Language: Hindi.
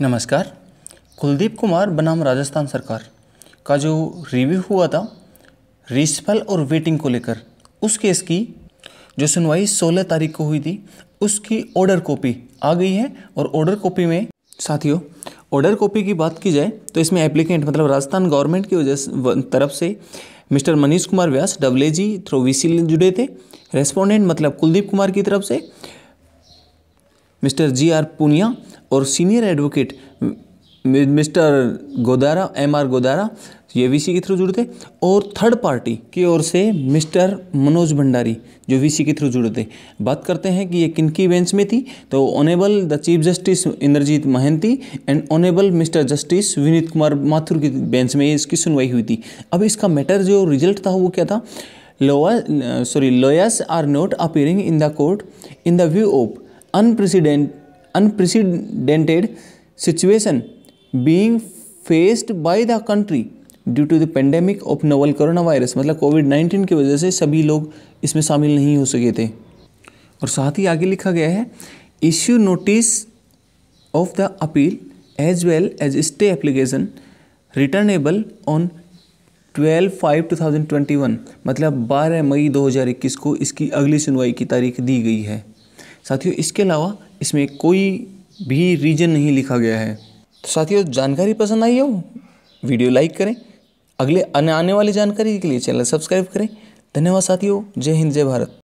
नमस्कार कुलदीप कुमार बनाम राजस्थान सरकार का जो रिव्यू हुआ था रिसफल और वेटिंग को लेकर उस केस की जो सुनवाई 16 तारीख को हुई थी उसकी ऑर्डर कॉपी आ गई है और ऑर्डर कॉपी में साथियों ऑर्डर कॉपी की बात की जाए तो इसमें एप्लीकेंट मतलब राजस्थान गवर्नमेंट की वजह से तरफ से मिस्टर मनीष कुमार व्यास डब्ले जी थ्रो वी जुड़े थे रेस्पोंडेंट मतलब कुलदीप कुमार की तरफ से मिस्टर जी आर पुनिया और senior advocate Mister Godara M R Godara ये वीसी के थ्रू जुड़े थे और थर्ड पार्टी की ओर से मिस्टर मनोज भंडारी जो वीसी के थ्रू जुड़े थे बात करते हैं कि ये किन की बेंच में थी तो honourable the chief justice Indrajit Mahanty and honourable Mister justice Vineet Kumar Mathur की बेंच में इसकी सुनवाई हुई थी अब इसका मैटर जो रिजल्ट था वो क्या था lower sorry lawyers are not appearing in the court in the view of unprecedented unprecedented situation being faced by the country due to the pandemic of novel corona virus मतलब कोविड नाइन्टीन की वजह से सभी लोग इसमें शामिल नहीं हो सके थे और साथ ही आगे लिखा गया है issue notice of the appeal as well as stay application returnable on twelve five two thousand twenty one मतलब बारह मई दो हज़ार इक्कीस को इसकी अगली सुनवाई की तारीख दी गई है साथियों इसके अलावा इसमें कोई भी रीजन नहीं लिखा गया है तो साथियों जानकारी पसंद आई हो वीडियो लाइक करें अगले आने वाली जानकारी के लिए चैनल सब्सक्राइब करें धन्यवाद साथियों जय हिंद जय भारत